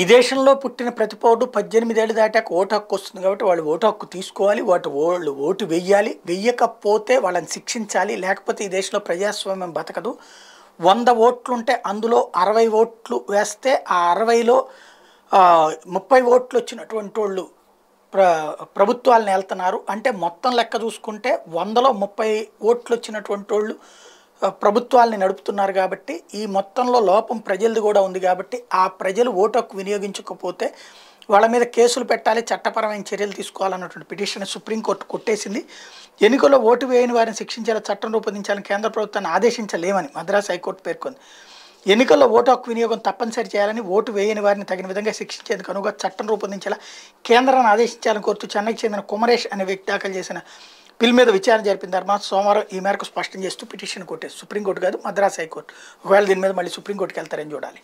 ఈ దేశంలో పుట్టిన ప్రతి పౌరుడు పద్దెనిమిదేళ్ళు దాటాక ఓటు హక్కు వస్తుంది కాబట్టి వాళ్ళు ఓటు హక్కు తీసుకోవాలి వాటి వాళ్ళు ఓటు వెయ్యాలి వెయ్యకపోతే వాళ్ళని శిక్షించాలి లేకపోతే ఈ దేశంలో ప్రజాస్వామ్యం బతకదు వంద ఓట్లుంటే అందులో అరవై ఓట్లు వేస్తే ఆ అరవైలో ముప్పై ఓట్లు వచ్చినటువంటి వాళ్ళు ప్ర ప్రభుత్వాలను వెళ్తున్నారు అంటే మొత్తం లెక్క చూసుకుంటే వందలో ముప్పై ఓట్లు వచ్చినటువంటి వాళ్ళు ప్రభుత్వాల్ని నడుపుతున్నారు కాబట్టి ఈ మొత్తంలో లోపం ప్రజలది కూడా ఉంది కాబట్టి ఆ ప్రజలు ఓటు హక్కు వినియోగించకపోతే వాళ్ళ మీద కేసులు పెట్టాలి చట్టపరమైన చర్యలు తీసుకోవాలన్నటువంటి పిటిషన్ సుప్రీంకోర్టు కొట్టేసింది ఎన్నికల్లో ఓటు వేయని వారిని శిక్షించేలా చట్టం రూపొందించాలని కేంద్ర ప్రభుత్వాన్ని ఆదేశించలేమని మద్రాసు హైకోర్టు పేర్కొంది ఎన్నికల్లో ఓటు హక్కు వినియోగం తప్పనిసరి చేయాలని ఓటు వేయని వారిని తగిన విధంగా శిక్షించేందుకు అనుగా చట్టం రూపొందించాలా కేంద్రాన్ని ఆదేశించాలని కోరుతూ చెన్నైకి చెందిన కుమరేష్ అనే వ్యక్తి దాఖలు చేసిన బిల్ మీద విచారణ జరిపిన తర్వాత సోమవారం ఈ మేరకు స్పష్టం చేస్తూ పిటిషన్ కోర్టు సుప్రీంకోర్టు కాదు మద్రాస్ హైకోర్టు ఒకవేళ దీని మీద మళ్ళీ సుప్రీంకోర్టుకి వెళ్తారని చూడాలి